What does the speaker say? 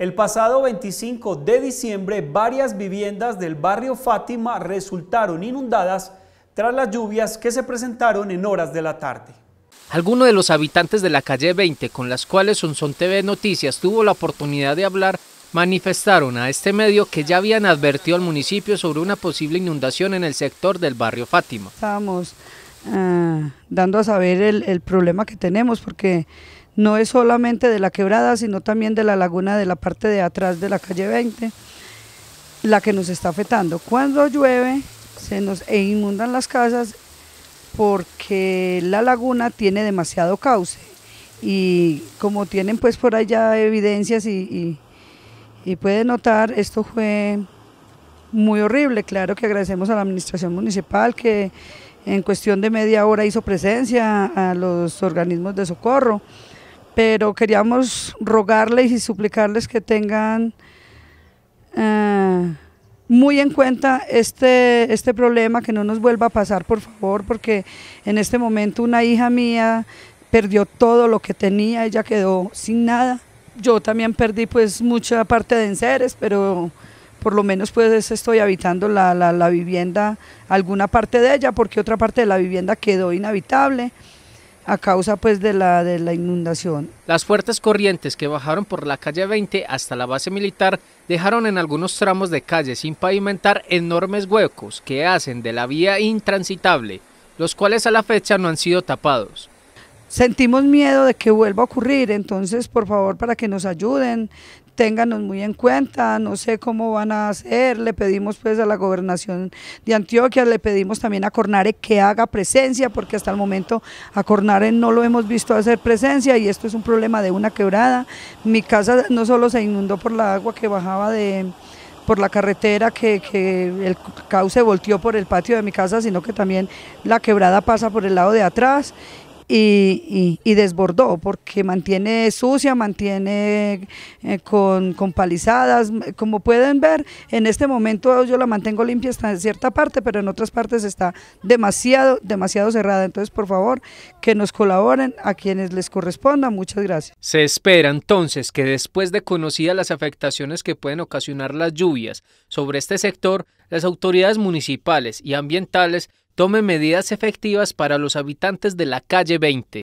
El pasado 25 de diciembre, varias viviendas del barrio Fátima resultaron inundadas tras las lluvias que se presentaron en horas de la tarde. Algunos de los habitantes de la calle 20, con las cuales Sonson TV Noticias tuvo la oportunidad de hablar, manifestaron a este medio que ya habían advertido al municipio sobre una posible inundación en el sector del barrio Fátima. Estábamos eh, dando a saber el problema que tenemos porque no es solamente de la quebrada, sino también de la laguna de la parte de atrás de la calle 20, la que nos está afectando. Cuando llueve se nos e inundan las casas porque la laguna tiene demasiado cauce y como tienen pues por allá evidencias y, y, y pueden notar, esto fue muy horrible. Claro que agradecemos a la administración municipal que en cuestión de media hora hizo presencia a los organismos de socorro pero queríamos rogarles y suplicarles que tengan eh, muy en cuenta este, este, problema, que no nos vuelva a pasar, por favor, porque en este momento una hija mía perdió todo lo que tenía, ella quedó sin nada. Yo también perdí pues mucha parte de enseres, pero por lo menos pues estoy habitando la vivienda, alguna parte de ella, porque otra parte de la vivienda quedó inhabitable a causa pues de la, de la inundación. Las fuertes corrientes que bajaron por la calle 20 hasta la base militar dejaron en algunos tramos de calle sin pavimentar enormes huecos que hacen de la vía intransitable, los cuales a la fecha no han sido tapados sentimos miedo de que vuelva a ocurrir, entonces por favor para que nos ayuden, ténganos muy en cuenta, no sé cómo van a hacer, le pedimos pues a la gobernación de Antioquia, le pedimos también a Cornare que haga presencia, porque hasta el momento a Cornare no lo hemos visto hacer presencia y esto es un problema de una quebrada. Mi casa no solo se inundó por la agua que bajaba de por la carretera que, que, el cauce volteó por el patio de mi casa, sino que también la quebrada pasa por el lado de atrás y, desbordó porque mantiene sucia, mantiene eh, con, con, palizadas, como pueden ver en este momento yo la mantengo limpia hasta en cierta parte, pero en otras partes está demasiado, demasiado cerrada, entonces por favor que nos colaboren a quienes les corresponda, muchas gracias. Se espera entonces que después de conocidas las afectaciones que pueden ocasionar las lluvias sobre este sector, las autoridades municipales y ambientales tome medidas efectivas para los habitantes de la calle 20.